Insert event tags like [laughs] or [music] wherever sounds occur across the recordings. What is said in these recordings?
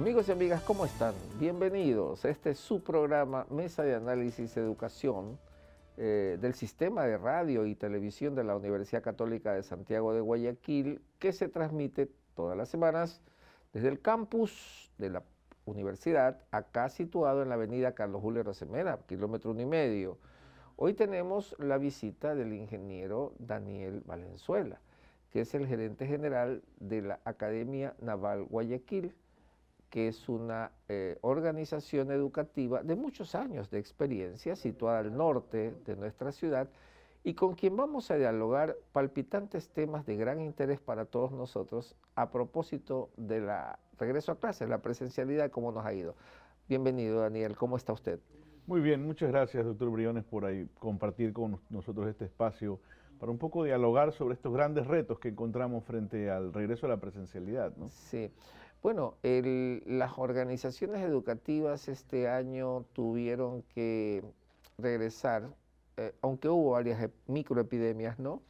Amigos y amigas, ¿cómo están? Bienvenidos. Este es su programa Mesa de Análisis Educación eh, del Sistema de Radio y Televisión de la Universidad Católica de Santiago de Guayaquil, que se transmite todas las semanas desde el campus de la universidad, acá situado en la avenida Carlos Julio Rosemera, kilómetro uno y medio. Hoy tenemos la visita del ingeniero Daniel Valenzuela, que es el gerente general de la Academia Naval Guayaquil que es una eh, organización educativa de muchos años de experiencia, situada al norte de nuestra ciudad, y con quien vamos a dialogar palpitantes temas de gran interés para todos nosotros a propósito de la regreso a clases, la presencialidad, cómo nos ha ido. Bienvenido, Daniel, ¿cómo está usted? Muy bien, muchas gracias, doctor Briones, por ahí compartir con nosotros este espacio para un poco dialogar sobre estos grandes retos que encontramos frente al regreso a la presencialidad. ¿no? Sí. Bueno, las organizaciones educativas este año tuvieron que regresar, eh, aunque hubo varias microepidemias, ¿no?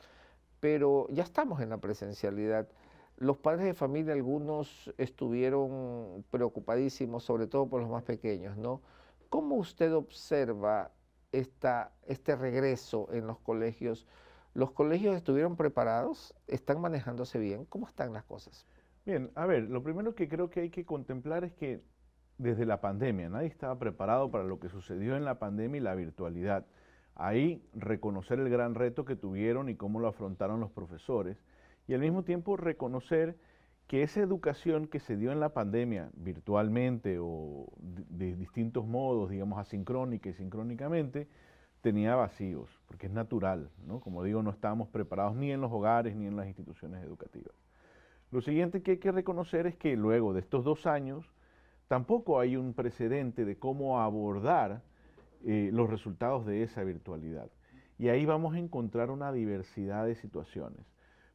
Pero ya estamos en la presencialidad. Los padres de familia, algunos estuvieron preocupadísimos, sobre todo por los más pequeños, ¿no? ¿Cómo usted observa este regreso en los colegios? ¿Los colegios estuvieron preparados? ¿Están manejándose bien? ¿Cómo están las cosas? Bien, a ver, lo primero que creo que hay que contemplar es que desde la pandemia, nadie estaba preparado para lo que sucedió en la pandemia y la virtualidad. Ahí reconocer el gran reto que tuvieron y cómo lo afrontaron los profesores y al mismo tiempo reconocer que esa educación que se dio en la pandemia virtualmente o de, distintos modos, digamos asincrónica y sincrónicamente, tenía vacíos, porque es natural, ¿no? Como digo, no estábamos preparados ni en los hogares ni en las instituciones educativas. Lo siguiente que hay que reconocer es que luego de estos dos años tampoco hay un precedente de cómo abordar eh, los resultados de esa virtualidad. Y ahí vamos a encontrar una diversidad de situaciones.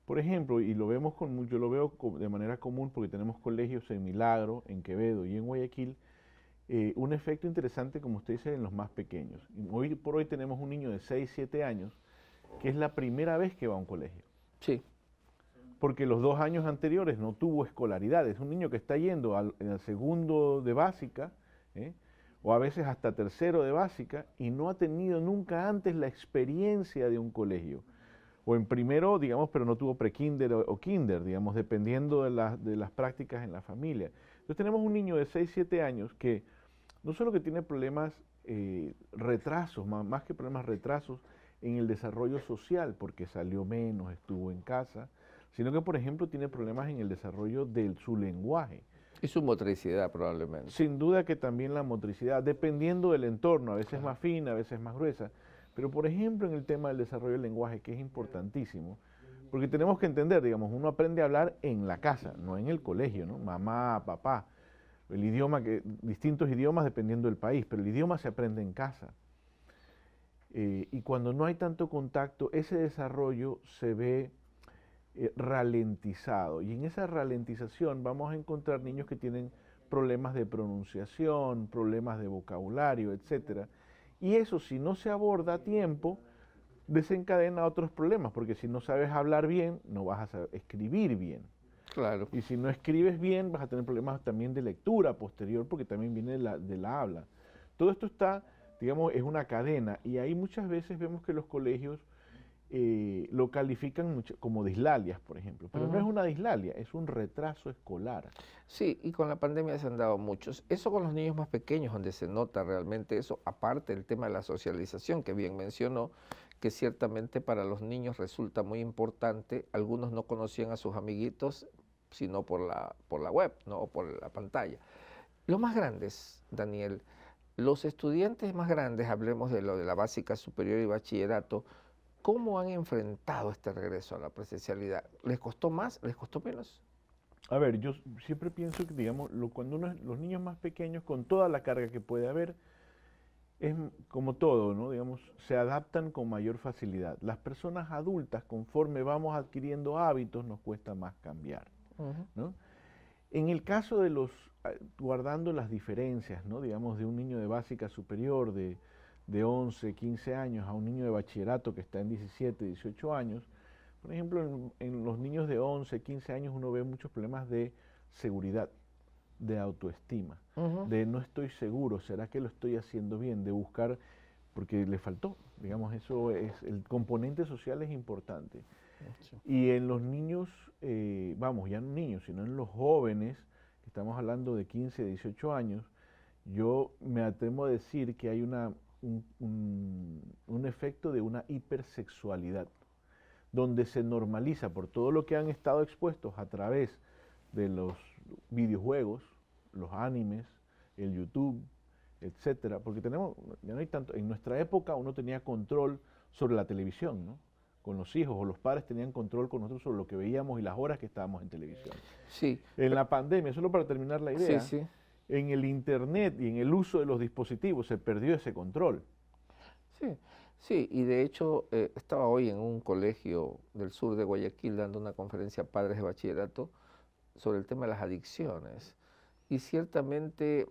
Por ejemplo, y lo vemos con, yo lo veo de manera común porque tenemos colegios en Milagro, en Quevedo y en Guayaquil, eh, un efecto interesante, como usted dice, en los más pequeños. Hoy por hoy tenemos un niño de 6, 7 años que es la primera vez que va a un colegio. Sí porque los dos años anteriores no tuvo escolaridad. Es un niño que está yendo al, el segundo de básica, ¿eh? o a veces hasta tercero de básica, y no ha tenido nunca antes la experiencia de un colegio. O en primero, digamos, pero no tuvo prekinder o, o kinder, digamos, dependiendo de, de las prácticas en la familia. Entonces tenemos un niño de 6, 7 años que no solo que tiene problemas, eh, retrasos, más que problemas, retrasos en el desarrollo social, porque salió menos, estuvo en casa, sino que, por ejemplo, tiene problemas en el desarrollo de su lenguaje. Y su motricidad probablemente. Sin duda que también la motricidad, dependiendo del entorno, a veces más fina, a veces más gruesa. Pero, por ejemplo, en el tema del desarrollo del lenguaje, que es importantísimo, porque tenemos que entender, digamos, uno aprende a hablar en la casa, no en el colegio, ¿no? Mamá, papá, el idioma, que, distintos idiomas dependiendo del país, pero el idioma se aprende en casa. Eh, y cuando no hay tanto contacto, ese desarrollo se ve eh, ralentizado. Y en esa ralentización vamos a encontrar niños que tienen problemas de pronunciación, problemas de vocabulario, etc. Y eso si no se aborda a tiempo, desencadena otros problemas, porque si no sabes hablar bien, no vas a saber escribir bien. Claro. Y si no escribes bien, vas a tener problemas también de lectura posterior, porque también viene la, de la habla. Todo esto está, digamos, es una cadena, y ahí muchas veces vemos que los colegios eh, lo califican mucho como dislalias, por ejemplo, pero no es una dislalia, es un retraso escolar. Sí, y con la pandemia se han dado muchos. Eso con los niños más pequeños, donde se nota realmente eso, aparte del tema de la socialización, que bien mencionó, que ciertamente para los niños resulta muy importante. Algunos no conocían a sus amiguitos, sino por la, por la web, ¿no? o por la pantalla. Los más grandes, Daniel, los estudiantes más grandes, hablemos de lo de la básica superior y bachillerato, ¿Cómo han enfrentado este regreso a la presencialidad? ¿Les costó más? ¿Les costó menos? A ver, yo siempre pienso que, digamos, cuando uno, los niños más pequeños, con toda la carga que puede haber, es como todo, ¿no? Digamos, se adaptan con mayor facilidad. Las personas adultas, conforme vamos adquiriendo hábitos, nos cuesta más cambiar, ¿no? En el caso de los, guardando las diferencias, ¿no? Digamos, de un niño de básica superior, de, de 11, 15 años a un niño de bachillerato que está en 17, 18 años, por ejemplo, en, los niños de 11, 15 años uno ve muchos problemas de seguridad, de autoestima, de no estoy seguro, ¿será que lo estoy haciendo bien? De buscar, porque le faltó, digamos, eso es, el componente social es importante. Y en los niños, eh, vamos, ya no niños, sino en los jóvenes, estamos hablando de 15, 18 años, yo me atrevo a decir que hay una un, efecto de una hipersexualidad, donde se normaliza por todo lo que han estado expuestos a través de los videojuegos, los animes, el YouTube, etcétera, porque tenemos, ya no hay tanto, en nuestra época uno tenía control sobre la televisión, ¿no? Con los hijos o los padres tenían control con nosotros sobre lo que veíamos y las horas que estábamos en televisión. Sí. En la pandemia, solo para terminar la idea, sí, sí en el Internet y en el uso de los dispositivos se perdió ese control. Sí, sí, y de hecho eh, estaba hoy en un colegio del sur de Guayaquil dando una conferencia a padres de bachillerato sobre el tema de las adicciones. Y ciertamente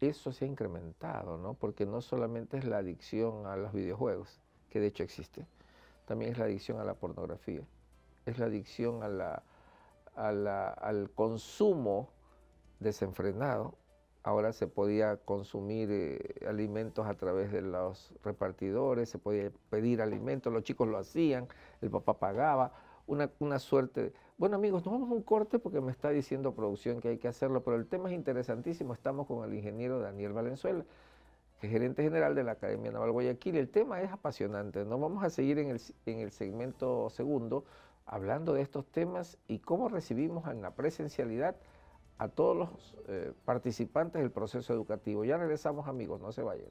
eso se ha incrementado, ¿no? Porque no solamente es la adicción a los videojuegos, que de hecho existe, también es la adicción a la pornografía, es la adicción a al consumo desenfrenado. Ahora se podía consumir eh, alimentos a través de los repartidores, se podía pedir alimentos, los chicos lo hacían, el papá pagaba, una, una suerte. Bueno amigos, nos vamos a un corte porque me está diciendo producción que hay que hacerlo, pero el tema es interesantísimo. Estamos con el ingeniero Daniel Valenzuela, que es gerente general de la Academia Naval Guayaquil. El tema es apasionante. Nos vamos a seguir en el, en el segmento segundo hablando de estos temas y cómo recibimos en la presencialidad a todos los eh, participantes del proceso educativo. Ya regresamos amigos, no se vayan.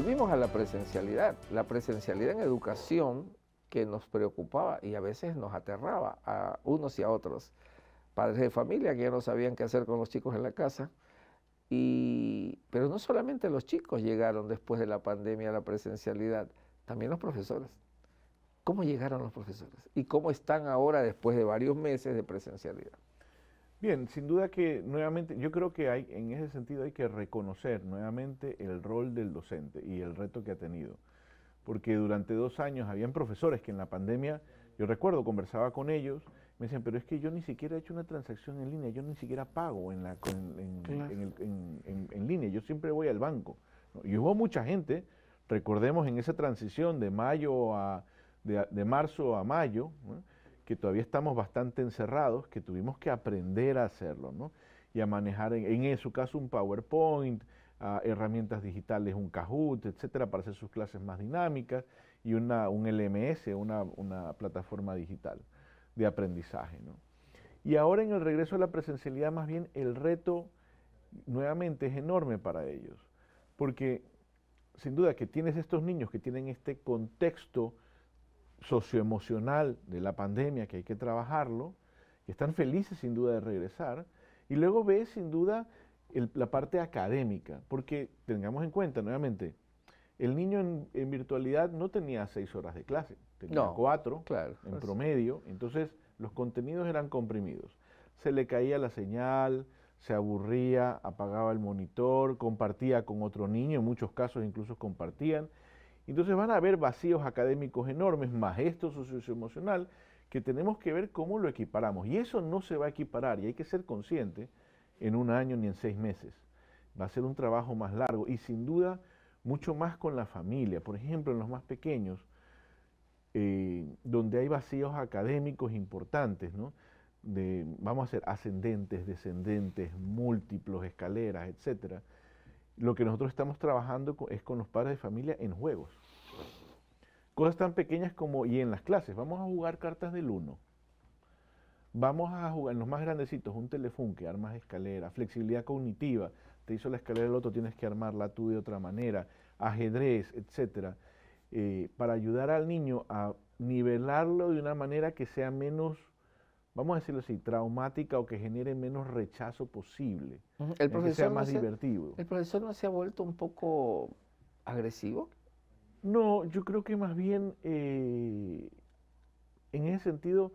volvimos a la presencialidad. La presencialidad en educación que nos preocupaba y a veces nos aterraba a unos y a otros. Padres de familia que ya no sabían qué hacer con los chicos en la casa. Y, pero no solamente los chicos llegaron después de la pandemia a la presencialidad, también los profesores. ¿Cómo llegaron los profesores? ¿Y cómo están ahora después de varios meses de presencialidad? Bien, sin duda que nuevamente, yo creo que hay, en ese sentido hay que reconocer nuevamente el rol del docente y el reto que ha tenido. Porque durante dos años habían profesores que en la pandemia, yo recuerdo, conversaba con ellos, me decían, pero es que yo ni siquiera he hecho una transacción en línea, yo ni siquiera pago en, la, en, línea, yo siempre voy al banco. Y hubo mucha gente, recordemos en esa transición de mayo a, de, de marzo a mayo, que todavía estamos bastante encerrados, que tuvimos que aprender a hacerlo, ¿no? Y a manejar, en, su caso, un PowerPoint, ah, herramientas digitales, un Kahoot, etcétera, para hacer sus clases más dinámicas y un LMS, una, una plataforma digital de aprendizaje, ¿no? Y ahora en el regreso a la presencialidad, más bien el reto nuevamente es enorme para ellos, porque sin duda que tienes estos niños que tienen este contexto socioemocional de la pandemia que hay que trabajarlo, que están felices sin duda de regresar, y luego ve sin duda la parte académica, porque tengamos en cuenta nuevamente, el niño en, virtualidad no tenía seis horas de clase, tenía cuatro claro, en pues. promedio, entonces los contenidos eran comprimidos. Se le caía la señal, se aburría, apagaba el monitor, compartía con otro niño, en muchos casos incluso compartían, entonces van a haber vacíos académicos enormes, más socioemocional, que tenemos que ver cómo lo equiparamos. Y eso no se va a equiparar y hay que ser consciente en un año ni en seis meses. Va a ser un trabajo más largo y sin duda mucho más con la familia. Por ejemplo, en los más pequeños, eh, donde hay vacíos académicos importantes, ¿no? vamos a hacer ascendentes, descendentes, múltiplos, escaleras, etcétera lo que nosotros estamos trabajando es con los padres de familia en juegos. Cosas tan pequeñas como, y en las clases, vamos a jugar cartas del uno. Vamos a jugar, en los más grandecitos, un que armas escalera, flexibilidad cognitiva, te hizo la escalera el otro, tienes que armarla tú de otra manera, ajedrez, etc. Eh, para ayudar al niño a nivelarlo de una manera que sea menos vamos a decirlo así, traumática o que genere menos rechazo posible. Eh, el profesor sea más divertido. ¿El profesor no se ha vuelto un poco agresivo? No, yo creo que más bien eh, en ese sentido,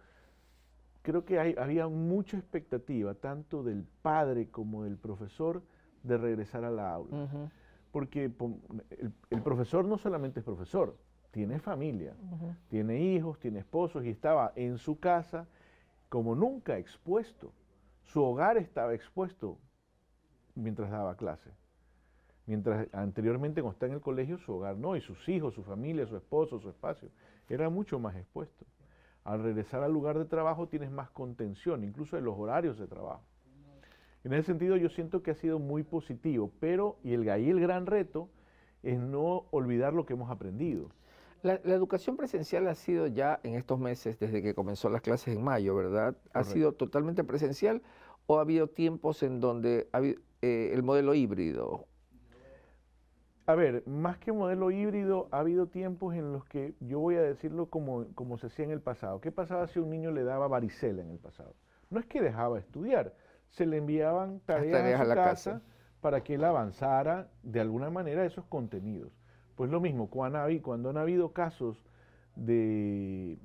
creo que había mucha expectativa, tanto del padre como del profesor, de regresar a la aula. Porque el, profesor no solamente es profesor, tiene familia, tiene hijos, tiene esposos y estaba en su casa como nunca expuesto. Su hogar estaba expuesto mientras daba clase. Mientras anteriormente cuando está en el colegio, su hogar no, y sus hijos, su familia, su esposo, su espacio, era mucho más expuesto. Al regresar al lugar de trabajo tienes más contención, incluso en los horarios de trabajo. En ese sentido yo siento que ha sido muy positivo, pero y ahí el gran reto es no olvidar lo que hemos aprendido. La, educación presencial ha sido ya en estos meses, desde que comenzó las clases en mayo, ¿verdad? ¿Ha sido totalmente presencial o ha habido tiempos en donde eh, el modelo híbrido? A ver, más que modelo híbrido, ha habido tiempos en los que yo voy a decirlo como, se hacía en el pasado. ¿Qué pasaba si un niño le daba varicela en el pasado? No es que dejaba estudiar, se le enviaban tareas, a, la casa para que él avanzara de alguna manera esos contenidos. Pues lo mismo, cuando han habido casos de,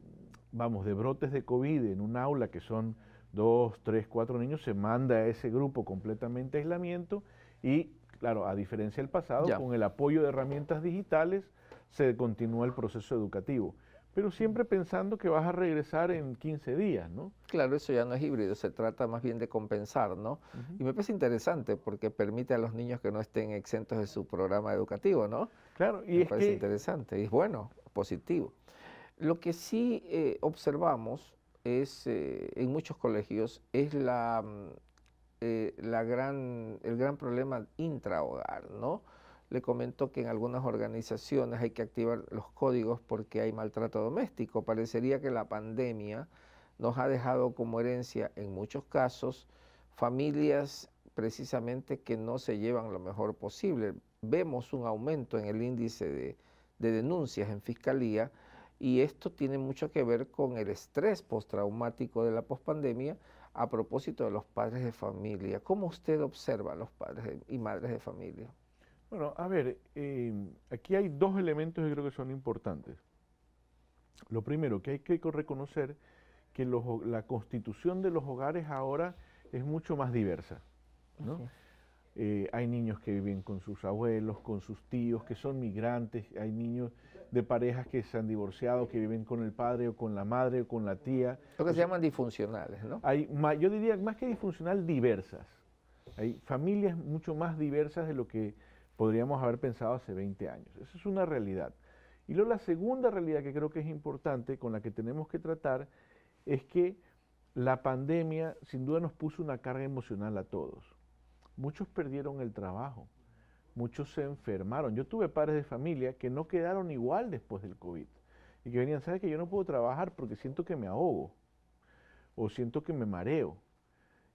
vamos, de brotes de COVID en un aula que son dos, tres, cuatro niños, se manda a ese grupo completamente aislamiento y, claro, a diferencia del pasado, con el apoyo de herramientas digitales se continúa el proceso educativo. Pero siempre pensando que vas a regresar en 15 días, ¿no? Claro, eso ya no es híbrido, se trata más bien de compensar, ¿no? Y me parece interesante porque permite a los niños que no estén exentos de su programa educativo, ¿no? Me es parece interesante, es bueno, positivo. Lo que sí eh, observamos es eh, en muchos colegios es la, mm, eh, el gran problema intrahogar, ¿no? Le comento que en algunas organizaciones hay que activar los códigos porque hay maltrato doméstico. Parecería que la pandemia nos ha dejado como herencia en muchos casos familias precisamente que no se llevan lo mejor posible vemos un aumento en el índice de, denuncias en fiscalía y esto tiene mucho que ver con el estrés postraumático de la pospandemia a propósito de los padres de familia. ¿Cómo usted observa a los padres y madres de familia? Bueno, a ver, eh, aquí hay dos elementos que creo que son importantes. Lo primero, que hay que reconocer que la constitución de los hogares ahora es mucho más diversa. ¿no? Eh, hay niños que viven con sus abuelos, con sus tíos, que son migrantes, hay niños de parejas que se han divorciado, que viven con el padre o con la madre o con la tía. Lo que se llaman disfuncionales, ¿no? Hay, yo diría más que disfuncional, diversas. Hay familias mucho más diversas de lo que podríamos haber pensado hace 20 años. Esa es una realidad. Y luego la segunda realidad que creo que es importante, con la que tenemos que tratar, es que la pandemia sin duda nos puso una carga emocional a todos Muchos perdieron el trabajo, muchos se enfermaron. Yo tuve pares de familia que no quedaron igual después del COVID y que venían, ¿sabes que yo no puedo trabajar porque siento que me ahogo o siento que me mareo?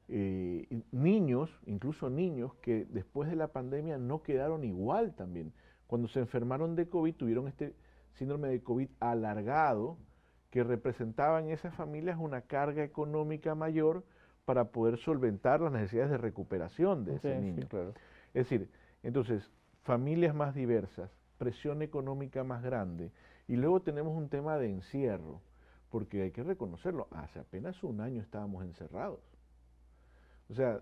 Eh, niños, incluso niños que después de la pandemia no quedaron igual también. Cuando se enfermaron de COVID tuvieron este síndrome de COVID alargado que representaba en esas familias una carga económica mayor para poder solventar las necesidades de recuperación de ese niño. Es decir, entonces, familias más diversas, presión económica más grande, y luego tenemos un tema de encierro, porque hay que reconocerlo, hace apenas un año estábamos encerrados. O sea,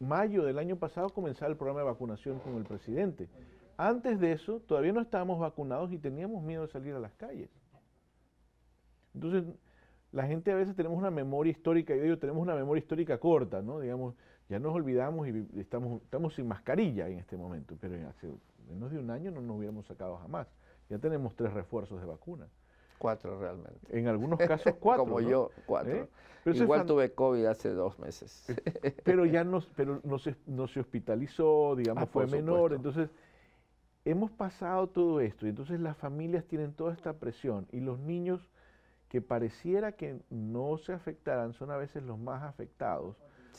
mayo del año pasado comenzaba el programa de vacunación con el presidente. Antes de eso, todavía no estábamos vacunados y teníamos miedo de salir a las calles. Entonces, la gente a veces tenemos una memoria histórica, yo digo, tenemos una memoria histórica corta, ¿no? Digamos, ya nos olvidamos y estamos, estamos sin mascarilla en este momento, pero hace menos de un año no nos hubiéramos sacado jamás. Ya tenemos tres refuerzos de vacuna. Cuatro realmente. En algunos [laughs] casos cuatro. Como yo, cuatro. ¿Eh? Igual tuve COVID hace dos meses. Eh, pero ya nos, pero no se, no se hospitalizó, digamos, ah, fue menor. Entonces, hemos pasado todo esto y entonces las familias tienen toda esta presión y los niños que pareciera que no se afectarán son a veces los más afectados,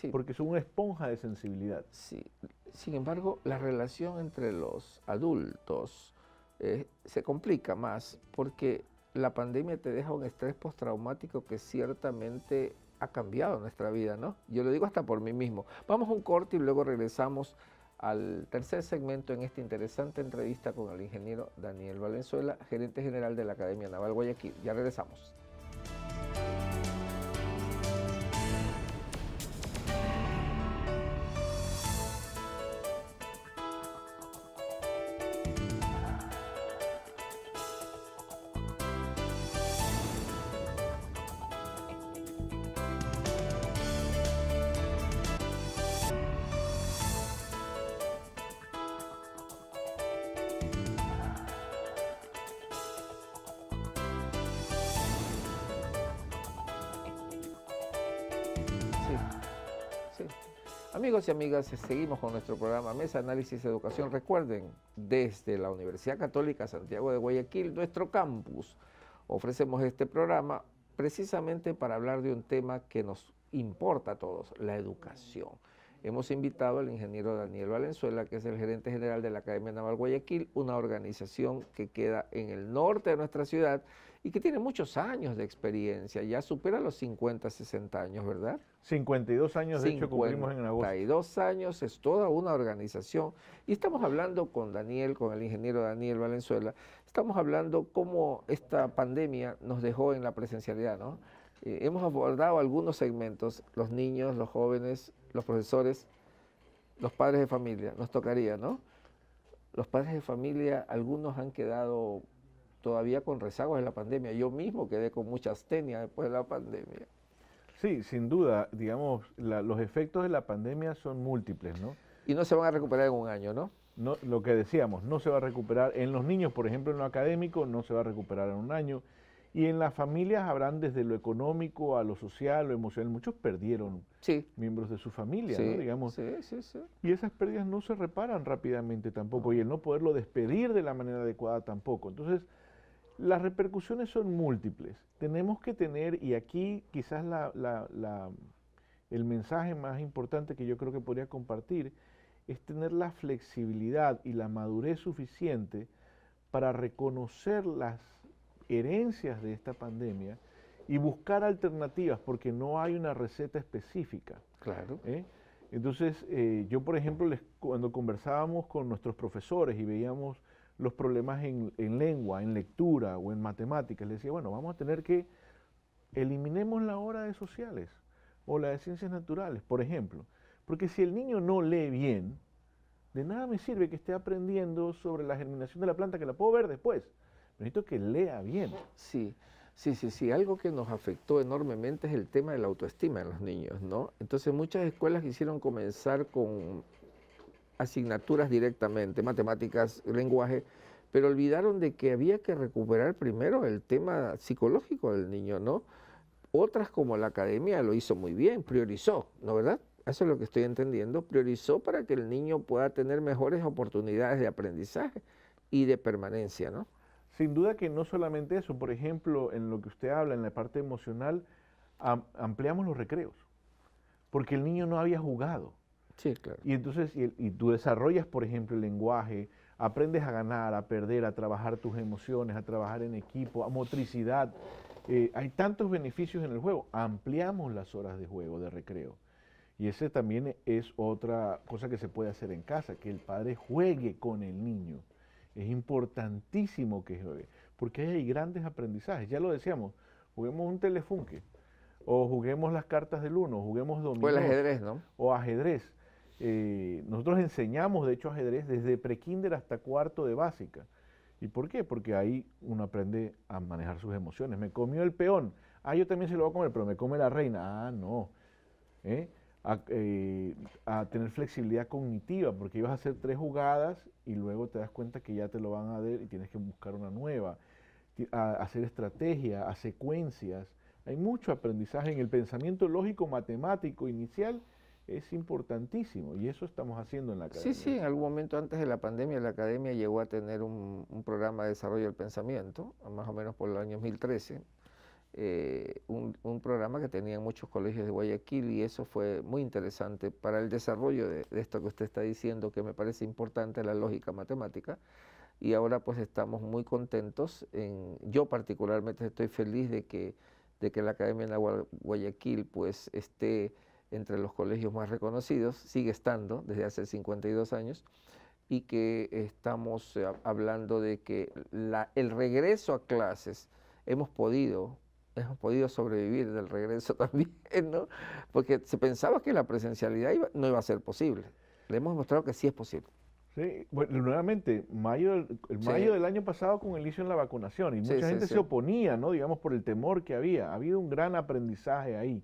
porque son una esponja de sensibilidad. Sí. Sin embargo, la relación entre los adultos eh, se complica más porque la pandemia te deja un estrés postraumático que ciertamente ha cambiado nuestra vida, ¿no? Yo lo digo hasta por mí mismo. Vamos a un corte y luego regresamos al tercer segmento en esta interesante entrevista con el ingeniero Daniel Valenzuela, gerente general de la Academia Naval Guayaquil. Ya regresamos. y amigas, seguimos con nuestro programa Mesa Análisis Educación. Recuerden, desde la Universidad Católica Santiago de Guayaquil, nuestro campus, ofrecemos este programa precisamente para hablar de un tema que nos importa a todos, la educación hemos invitado al ingeniero Daniel Valenzuela, que es el gerente general de la Academia Naval Guayaquil, una organización que queda en el norte de nuestra ciudad y que tiene muchos años de experiencia, ya supera los 50, 60 años, ¿verdad? 52 años, de hecho, cumplimos en agosto. 52 años, es toda una organización. Y estamos hablando con Daniel, con el ingeniero Daniel Valenzuela, estamos hablando cómo esta pandemia nos dejó en la presencialidad, ¿no? Eh, hemos abordado algunos segmentos, los niños, los jóvenes, los profesores, los padres de familia, nos tocaría, ¿no? Los padres de familia, algunos han quedado todavía con rezagos de la pandemia. Yo mismo quedé con mucha astenia después de la pandemia. Sí, sin duda, digamos, los efectos de la pandemia son múltiples, ¿no? Y no se van a recuperar en un año, ¿no? No, lo que decíamos, no se va a recuperar en los niños, por ejemplo, en lo académico, no se va a recuperar en un año. Y en las familias habrán desde lo económico a lo social, lo emocional. Muchos perdieron miembros de su familia, ¿no? digamos. Sí, y esas pérdidas no se reparan rápidamente tampoco. Y el no poderlo despedir de la manera adecuada tampoco. Entonces, las repercusiones son múltiples. Tenemos que tener, y aquí quizás el mensaje más importante que yo creo que podría compartir, es tener la flexibilidad y la madurez suficiente para reconocer las herencias de esta pandemia y buscar alternativas, porque no hay una receta específica. Claro. ¿eh? Entonces, eh, yo, por ejemplo, cuando conversábamos con nuestros profesores y veíamos los problemas en, en, lengua, en lectura o en matemáticas, les decía, bueno, vamos a tener que eliminemos la hora de sociales o la de ciencias naturales, por ejemplo. Porque si el niño no lee bien, de nada me sirve que esté aprendiendo sobre la germinación de la planta que la puedo ver después necesito que lea bien. Sí, sí, sí, sí. Algo que nos afectó enormemente es el tema de la autoestima en los niños, ¿no? Entonces muchas escuelas quisieron comenzar con asignaturas directamente, matemáticas, lenguaje, pero olvidaron de que había que recuperar primero el tema psicológico del niño, ¿no? Otras como la academia lo hizo muy bien, priorizó, ¿no verdad? Eso es lo que estoy entendiendo, priorizó para que el niño pueda tener mejores oportunidades de aprendizaje y de permanencia, ¿no? Sin duda que no solamente eso, por ejemplo, en lo que usted habla, en la parte emocional, ampliamos los recreos, porque el niño no había jugado. Sí, claro. Y entonces, y, tú desarrollas, por ejemplo, el lenguaje, aprendes a ganar, a perder, a trabajar tus emociones, a trabajar en equipo, a motricidad. Eh, hay tantos beneficios en el juego. Ampliamos las horas de juego, de recreo. Y ese también es otra cosa que se puede hacer en casa, que el padre juegue con el niño es importantísimo que juegue, porque hay grandes aprendizajes. Ya lo decíamos, juguemos un telefunque, o juguemos las cartas del uno, juguemos dominó. O el ajedrez, ¿no? O ajedrez. Eh, nosotros enseñamos, de hecho, ajedrez desde prekinder hasta cuarto de básica. ¿Y por qué? Porque ahí uno aprende a manejar sus emociones. Me comió el peón. Ah, yo también se lo voy a comer, pero me come la reina. Ah, no. ¿eh? Eh, a, tener flexibilidad cognitiva, porque ibas a hacer tres jugadas y luego te das cuenta que ya te lo van a dar y tienes que buscar una nueva, a, hacer estrategia, a secuencias. Hay mucho aprendizaje en el pensamiento lógico matemático inicial, es importantísimo y eso estamos haciendo en la academia. Sí, sí, en algún momento antes de la pandemia la academia llegó a tener un, un programa de desarrollo del pensamiento, más o menos por el año 2013, eh, un, programa que tenían muchos colegios de Guayaquil y eso fue muy interesante para el desarrollo de, esto que usted está diciendo, que me parece importante la lógica matemática. Y ahora pues estamos muy contentos, yo particularmente estoy feliz de que, de que la Academia de Guayaquil pues esté entre los colegios más reconocidos, sigue estando desde hace 52 años, y que estamos eh, hablando de que el regreso a clases hemos podido hemos podido sobrevivir del regreso [laughs] también, ¿no? Porque se pensaba que la presencialidad no iba a ser posible. Le hemos mostrado que sí es posible. Sí, bueno, nuevamente, mayo, el mayo del año pasado con el inicio en la vacunación, y mucha gente se oponía, ¿no? Digamos, por el temor que había. Ha habido un gran aprendizaje ahí.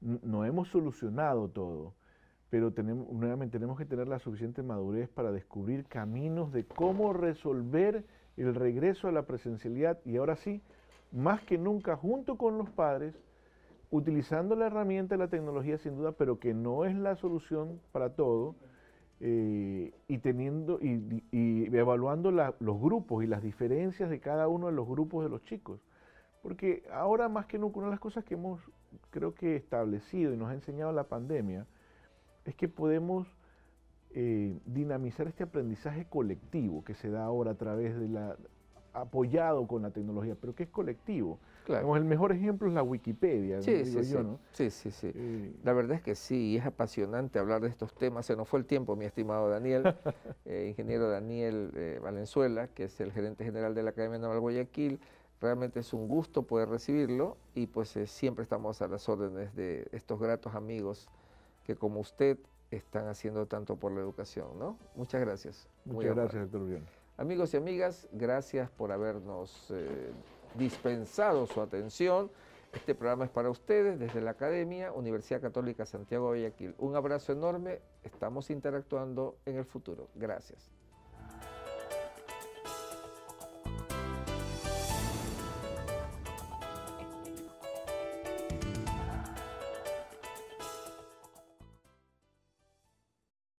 No hemos solucionado todo, pero tenemos, nuevamente tenemos que tener la suficiente madurez para descubrir caminos de cómo resolver el regreso a la presencialidad y ahora sí, más que nunca junto con los padres, utilizando la herramienta de la tecnología sin duda, pero que no es la solución para todo, eh, y teniendo y, evaluando los grupos y las diferencias de cada uno de los grupos de los chicos. Porque ahora más que nunca, una de las cosas que hemos creo que establecido y nos ha enseñado la pandemia es que podemos eh, dinamizar este aprendizaje colectivo que se da ahora a través de la, apoyado con la tecnología, pero que es colectivo. el mejor ejemplo es la Wikipedia. Sí, sí, sí. sí, sí, eh, La verdad es que sí, es apasionante hablar de estos temas. Se nos fue el tiempo, mi estimado Daniel, [laughs] eh, ingeniero Daniel eh, Valenzuela, que es el gerente general de la Academia Naval Guayaquil. Realmente es un gusto poder recibirlo y pues siempre estamos a las órdenes de estos gratos amigos que como usted están haciendo tanto por la educación, ¿no? Muchas gracias. Muchas gracias, doctor Amigos y amigas, gracias por habernos eh, dispensado su atención. Este programa es para ustedes desde la Academia Universidad Católica Santiago de Guayaquil. Un abrazo enorme, estamos interactuando en el futuro. Gracias.